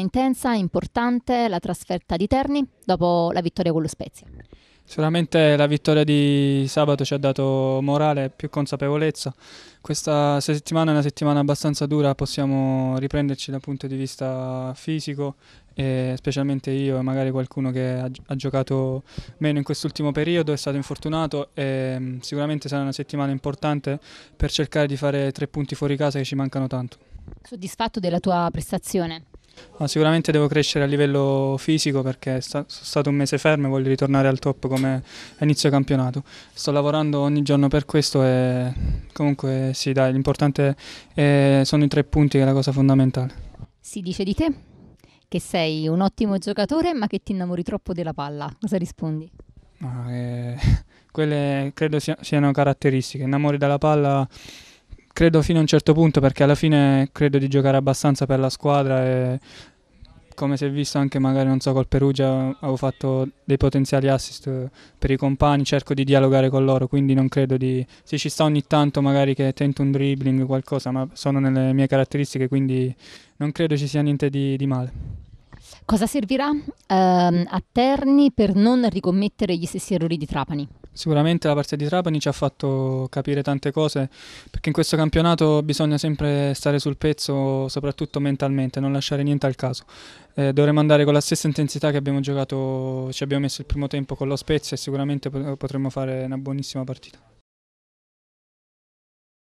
intensa, importante la trasferta di Terni dopo la vittoria con lo Spezia. Sicuramente la vittoria di sabato ci ha dato morale e più consapevolezza. Questa settimana è una settimana abbastanza dura, possiamo riprenderci dal punto di vista fisico, specialmente io e magari qualcuno che ha, ha giocato meno in quest'ultimo periodo, è stato infortunato e mm, sicuramente sarà una settimana importante per cercare di fare tre punti fuori casa che ci mancano tanto. Soddisfatto della tua prestazione? No, sicuramente devo crescere a livello fisico perché sono stato un mese fermo e voglio ritornare al top come inizio campionato. Sto lavorando ogni giorno per questo e comunque sì dai, l'importante sono i tre punti che è la cosa fondamentale. Si dice di te che sei un ottimo giocatore ma che ti innamori troppo della palla, cosa rispondi? No, eh, quelle credo siano caratteristiche, innamori della palla credo fino a un certo punto perché alla fine credo di giocare abbastanza per la squadra e come si è visto anche magari non so col Perugia avevo fatto dei potenziali assist per i compagni, cerco di dialogare con loro, quindi non credo di se ci sta ogni tanto magari che tento un dribbling o qualcosa, ma sono nelle mie caratteristiche, quindi non credo ci sia niente di, di male. Cosa servirà ehm, a Terni per non ricommettere gli stessi errori di Trapani? Sicuramente la partita di Trapani ci ha fatto capire tante cose, perché in questo campionato bisogna sempre stare sul pezzo, soprattutto mentalmente, non lasciare niente al caso. Eh, dovremmo andare con la stessa intensità che abbiamo giocato, ci abbiamo messo il primo tempo con lo Spezia e sicuramente potremmo fare una buonissima partita.